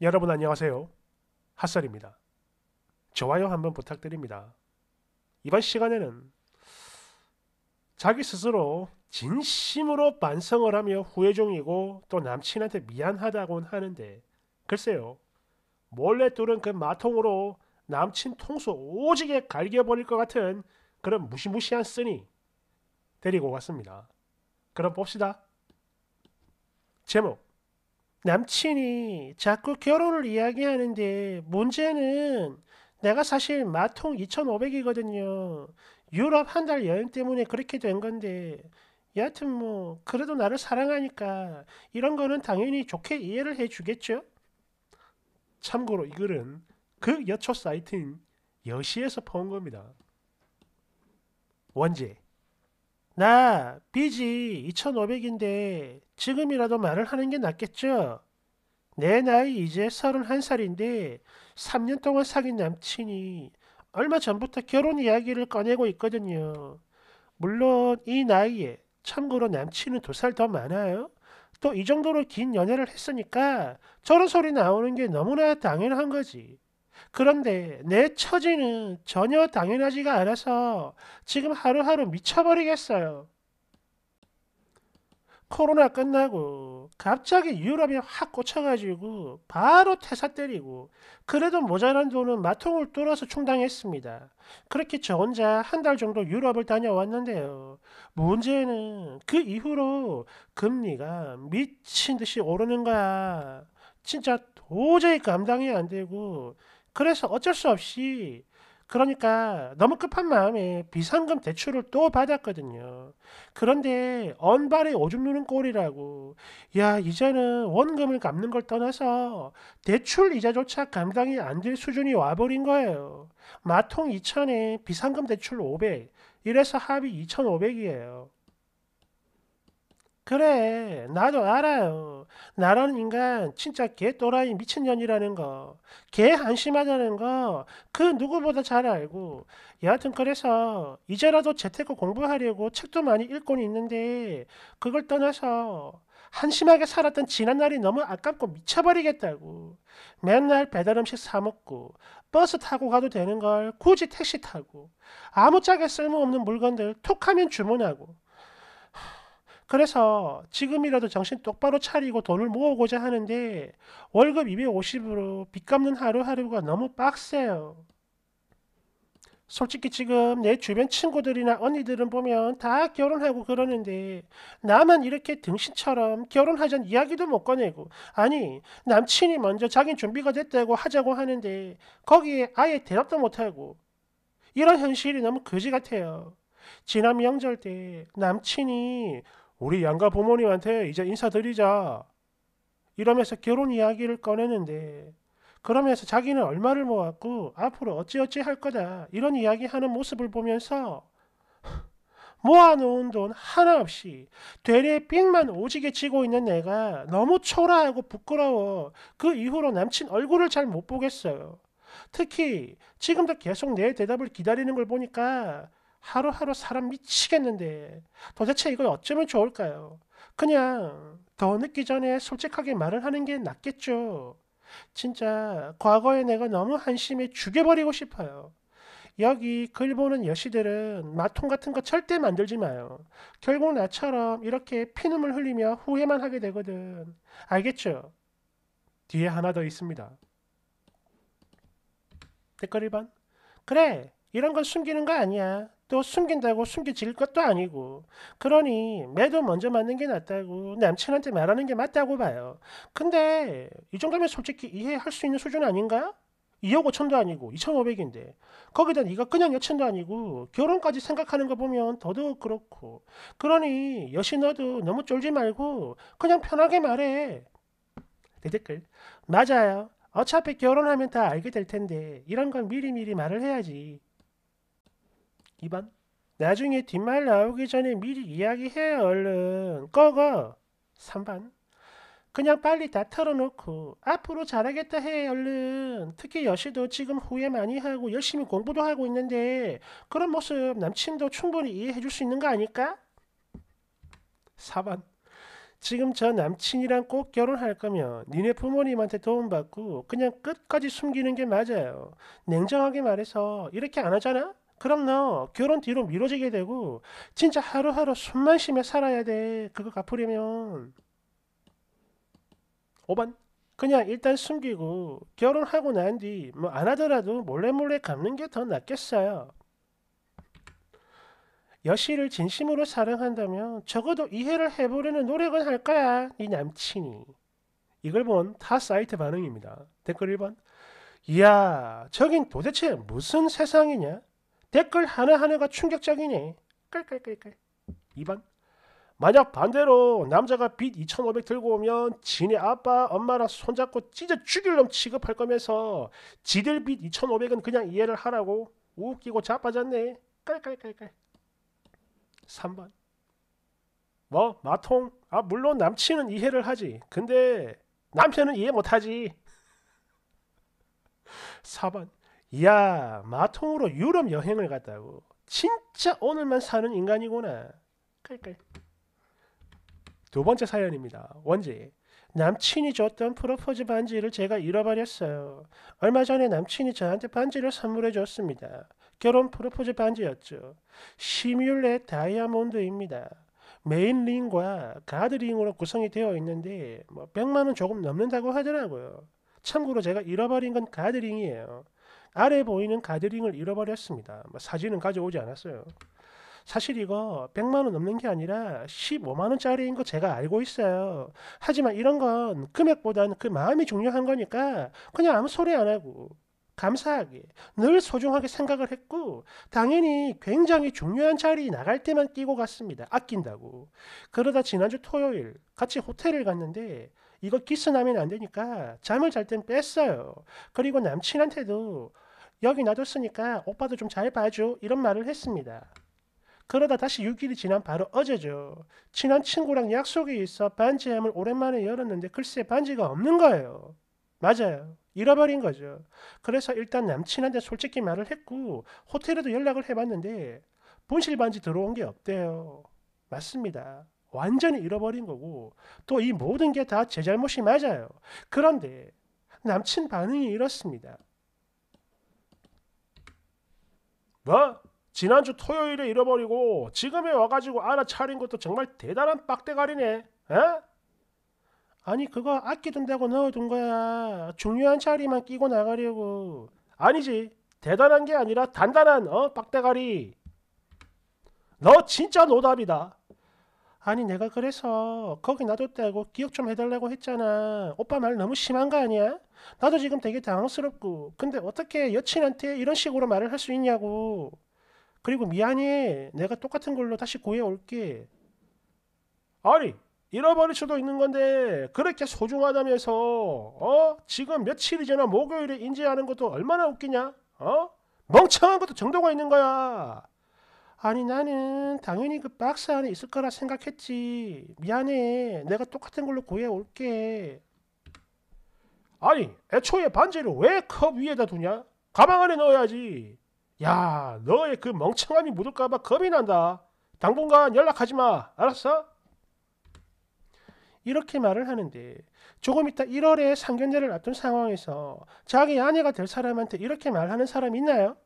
여러분 안녕하세요. 핫설입니다. 좋아요 한번 부탁드립니다. 이번 시간에는 자기 스스로 진심으로 반성을 하며 후회 중이고 또 남친한테 미안하다곤 하는데 글쎄요. 몰래 뚫은 그 마통으로 남친 통수 오지게 갈겨버릴 것 같은 그런 무시무시한 쓰니 데리고 왔습니다. 그럼 봅시다. 제목 남친이 자꾸 결혼을 이야기하는데 문제는 내가 사실 마통 2,500이거든요. 유럽 한 달 여행 때문에 그렇게 된 건데 여하튼 뭐 그래도 나를 사랑하니까 이런 거는 당연히 좋게 이해를 해주겠죠? 참고로 이 글은 그여초 사이트인 여시에서 퍼온 겁니다. 원제 나 빚이 2,500인데 지금이라도 말을 하는 게 낫겠죠? 내 나이 이제 31살인데 3년 동안 사귄 남친이 얼마 전부터 결혼 이야기를 꺼내고 있거든요. 물론 이 나이에 참고로 남친은 두 살 더 많아요. 또 이 정도로 긴 연애를 했으니까 저런 소리 나오는 게 너무나 당연한 거지. 그런데 내 처지는 전혀 당연하지가 않아서 지금 하루하루 미쳐버리겠어요. 코로나 끝나고 갑자기 유럽에 확 꽂혀가지고 바로 퇴사 때리고 그래도 모자란 돈은 마통을 뚫어서 충당했습니다. 그렇게 저 혼자 한 달 정도 유럽을 다녀왔는데요. 문제는 그 이후로 금리가 미친 듯이 오르는 거야. 진짜 도저히 감당이 안 되고 그래서 어쩔 수 없이 그러니까 너무 급한 마음에 비상금 대출을 또 받았거든요. 그런데 언발에 오줌 누는 꼴이라고. 야, 이제는 원금을 갚는 걸 떠나서 대출 이자조차 감당이 안 될 수준이 와버린 거예요. 마통 2천에 비상금 대출 500. 이래서 합이 2,500이에요. 그래, 나도 알아요. 나라는 인간 진짜 개 또라이 미친년이라는 거, 개 한심하다는 거, 그 누구보다 잘 알고, 여하튼 그래서 이제라도 재테크 공부하려고 책도 많이 읽곤 있는데, 그걸 떠나서 한심하게 살았던 지난날이 너무 아깝고 미쳐버리겠다고. 맨날 배달음식 사먹고, 버스 타고 가도 되는 걸 굳이 택시 타고, 아무짝에 쓸모없는 물건들 톡 하면 주문하고, 그래서 지금이라도 정신 똑바로 차리고 돈을 모으고자 하는데 월급 250으로 빚 갚는 하루하루가 너무 빡세요. 솔직히 지금 내 주변 친구들이나 언니들은 보면 다 결혼하고 그러는데 나만 이렇게 등신처럼 결혼하자는 이야기도 못 꺼내고 아니 남친이 먼저 자기 준비가 됐다고 하자고 하는데 거기에 아예 대답도 못하고 이런 현실이 너무 거지 같아요. 지난 명절 때 남친이 우리 양가 부모님한테 이제 인사드리자. 이러면서 결혼 이야기를 꺼내는데 그러면서 자기는 얼마를 모았고 앞으로 어찌어찌 할 거다 이런 이야기하는 모습을 보면서 모아놓은 돈 하나 없이 되레 삥만 오지게 치고 있는 내가 너무 초라하고 부끄러워 그 이후로 남친 얼굴을 잘 못 보겠어요. 특히 지금도 계속 내 대답을 기다리는 걸 보니까 하루하루 사람 미치겠는데 도대체 이걸 어쩌면 좋을까요? 그냥 더 늦기 전에 솔직하게 말을 하는 게 낫겠죠. 진짜 과거의 내가 너무 한심해 죽여버리고 싶어요. 여기 글 보는 여시들은 마통 같은 거 절대 만들지 마요. 결국 나처럼 이렇게 피눈물 흘리며 후회만 하게 되거든. 알겠죠? 뒤에 하나 더 있습니다. 댓글 1번. 그래, 이런 건 숨기는 거 아니야. 또 숨긴다고 숨겨질 것도 아니고 그러니 매도 먼저 맞는 게 낫다고 남친한테 말하는 게 맞다고 봐요. 근데 이 정도면 솔직히 이해할 수 있는 수준 아닌가? 2억 5천도 아니고 2,500인데 거기다 네가 그냥 여친도 아니고 결혼까지 생각하는 거 보면 더더욱 그렇고 그러니 여신 너도 너무 쫄지 말고 그냥 편하게 말해 내 댓글 맞아요 어차피 결혼하면 다 알게 될 텐데 이런 건 미리미리 말을 해야지 2번. 나중에 뒷말 나오기 전에 미리 이야기해 얼른. 꺼거. 3번. 그냥 빨리 다 털어놓고 앞으로 잘하겠다 해 얼른. 특히 여시도 지금 후회 많이 하고 열심히 공부도 하고 있는데 그런 모습 남친도 충분히 이해해 줄수 있는 거 아닐까? 4번. 지금 저 남친이랑 꼭 결혼할 거면 니네 부모님한테 도움받고 그냥 끝까지 숨기는 게 맞아요. 냉정하게 말해서 이렇게 안 하잖아? 그럼요. 결혼 뒤로 미뤄지게 되고 진짜 하루하루 숨만 쉬며 살아야 돼. 그거 갚으려면. 5번. 그냥 일단 숨기고 결혼하고 난 뒤 뭐 안 하더라도 몰래 몰래 갚는 게 더 낫겠어요. 여시를 진심으로 사랑한다면 적어도 이해를 해보려는 노력은 할 거야. 이 남친이. 이걸 본 타 사이트 반응입니다. 댓글 1번. 이야, 저긴 도대체 무슨 세상이냐? 댓글 하나하나가 충격적이네. 끌끌끌끌. 2번. 만약 반대로 남자가 빚 2,500 들고 오면 지네 아빠, 엄마랑 손잡고 찢어 죽일 놈 취급할 거면서 지들 빚 2,500은 그냥 이해를 하라고 웃기고 자빠졌네. 깔깔깔깔. 3번. 뭐 마통? 아 물론 남친은 이해를 하지. 근데 남편은 이해 못하지. 4번. 야 마통으로 유럽 여행을 갔다고 진짜 오늘만 사는 인간이구나 깔깔 두 번째 사연입니다 원지 남친이 줬던 프로포즈 반지를 제가 잃어버렸어요. 얼마 전에 남친이 저한테 반지를 선물해 줬습니다. 결혼 프로포즈 반지였죠. 시뮬렛 다이아몬드입니다. 메인 링과 가드 링으로 구성이 되어 있는데 뭐 100만 원 조금 넘는다고 하더라고요. 참고로 제가 잃어버린 건 가드 링이에요. 아래 보이는 가드링을 잃어버렸습니다. 뭐 사진은 가져오지 않았어요. 사실 이거 100만 원 넘는 게 아니라 15만 원짜리인 거 제가 알고 있어요. 하지만 이런 건 금액보다는 그 마음이 중요한 거니까 그냥 아무 소리 안 하고 감사하게 늘 소중하게 생각을 했고 당연히 굉장히 중요한 자리 나갈 때만 끼고 갔습니다. 아낀다고. 그러다 지난주 토요일 같이 호텔을 갔는데 이거 키스 나면 안 되니까 잠을 잘 땐 뺐어요. 그리고 남친한테도 여기 놔뒀으니까 오빠도 좀 잘 봐줘 이런 말을 했습니다. 그러다 다시 6일이 지난 바로 어제죠. 친한 친구랑 약속이 있어 반지함을 오랜만에 열었는데 글쎄 반지가 없는 거예요. 맞아요. 잃어버린 거죠. 그래서 일단 남친한테 솔직히 말을 했고 호텔에도 연락을 해봤는데 분실 반지 들어온 게 없대요. 맞습니다. 완전히 잃어버린 거고 또 이 모든 게 다 제 잘못이 맞아요. 그런데 남친 반응이 이렇습니다. 뭐? 지난주 토요일에 잃어버리고 지금에 와가지고 알아차린 것도 정말 대단한 빡대가리네. 에? 아니 그거 아끼던다고 넣어둔 거야. 중요한 자리만 끼고 나가려고. 아니지. 대단한 게 아니라 단단한 어 빡대가리. 너 진짜 노답이다. 아니 내가 그래서 거기 놔뒀다고 기억 좀 해달라고 했잖아. 오빠 말 너무 심한 거 아니야? 나도 지금 되게 당황스럽고 근데 어떻게 여친한테 이런 식으로 말을 할 수 있냐고. 그리고 미안해. 내가 똑같은 걸로 다시 구해올게. 아니 잃어버릴 수도 있는 건데 그렇게 소중하다면서 어 지금 며칠이잖아 목요일에 인지하는 것도 얼마나 웃기냐 어 멍청한 것도 정도가 있는 거야 아니 나는 당연히 그 박스 안에 있을 거라 생각했지. 미안해. 내가 똑같은 걸로 구해올게. 아니 애초에 반지를 왜 컵 위에다 두냐? 가방 안에 넣어야지. 야 너의 그 멍청함이 묻을까봐 겁이 난다. 당분간 연락하지 마. 알았어? 이렇게 말을 하는데 조금 있다 1월에 상견례를 앞둔 상황에서 자기 아내가 될 사람한테 이렇게 말하는 사람 있나요?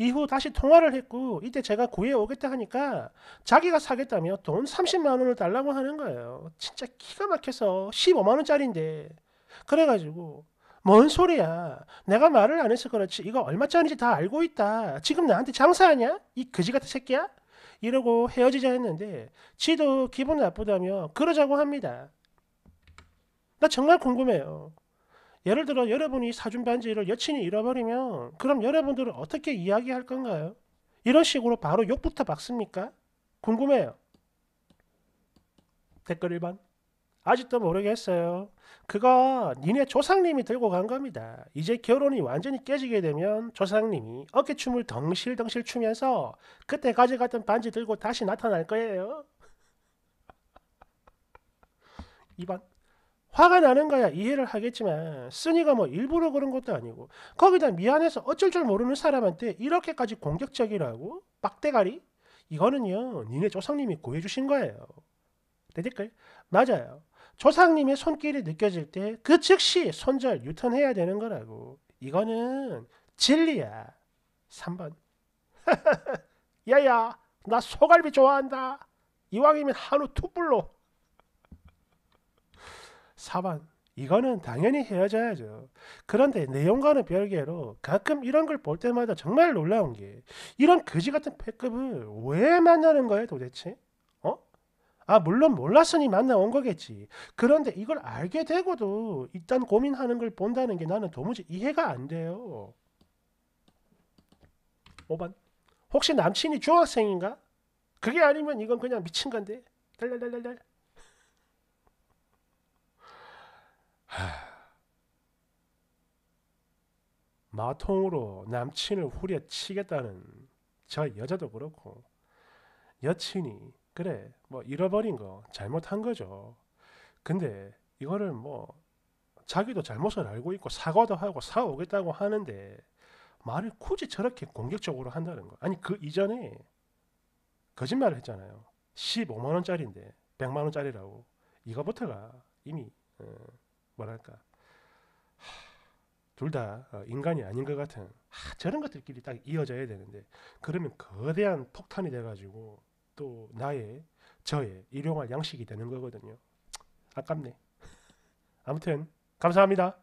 이후 다시 통화를 했고 이때 제가 구해 오겠다 하니까 자기가 사겠다며 돈 30만 원을 달라고 하는 거예요. 진짜 기가 막혀서 15만 원짜리인데 그래가지고 뭔 소리야. 내가 말을 안 해서 그렇지. 이거 얼마짜리인지 다 알고 있다. 지금 나한테 장사하냐? 이 그지 같은 새끼야? 이러고 헤어지자 했는데 지도 기분 나쁘다며 그러자고 합니다. 나 정말 궁금해요. 예를 들어 여러분이 사준 반지를 여친이 잃어버리면 그럼 여러분들은 어떻게 이야기할 건가요? 이런 식으로 바로 욕부터 박습니까? 궁금해요. 댓글 1번 아직도 모르겠어요. 그거 니네 조상님이 들고 간 겁니다. 이제 결혼이 완전히 깨지게 되면 조상님이 어깨춤을 덩실덩실 추면서 그때 가져갔던 반지 들고 다시 나타날 거예요. 2번 화가 나는 거야 이해를 하겠지만 쓰니가 뭐 일부러 그런 것도 아니고 거기다 미안해서 어쩔 줄 모르는 사람한테 이렇게까지 공격적이라고 빡대가리 이거는요 니네 조상님이 구해주신 거예요 되니까 요 맞아요 조상님의 손길이 느껴질 때 그 즉시 손절 유턴해야 되는 거라고 이거는 진리야 3번 야야 나 소갈비 좋아한다 이왕이면 한우 투불로 사반 이거는 당연히 헤어져야죠. 그런데 내용과는 별개로 가끔 이런 걸 볼 때마다 정말 놀라운 게 이런 거지 같은 패급을 왜 만나는 거예요 도대체? 어? 아 물론 몰랐으니 만나온 거겠지. 그런데 이걸 알게 되고도 일단 고민하는 걸 본다는 게 나는 도무지 이해가 안 돼요. 5번 혹시 남친이 중학생인가? 그게 아니면 이건 그냥 미친 건데 달달달달달 마통으로 남친을 후려치겠다는 저 여자도 그렇고 여친이 그래 뭐 잃어버린 거 잘못한 거죠. 근데 이거를 뭐 자기도 잘못을 알고 있고 사과도 하고 사오겠다고 하는데 말을 굳이 저렇게 공격적으로 한다는 거. 아니 그 이전에 거짓말을 했잖아요. 15만 원짜리인데 100만 원짜리라고. 이거부터가 이미 어, 뭐랄까 둘다 어, 인간이 아닌 것 같은 하, 저런 것들끼리 딱 이어져야 되는데 그러면 거대한 폭탄이 돼가지고 또 나의 저의 일용할 양식이 되는 거거든요. 아깝네. 아무튼 감사합니다.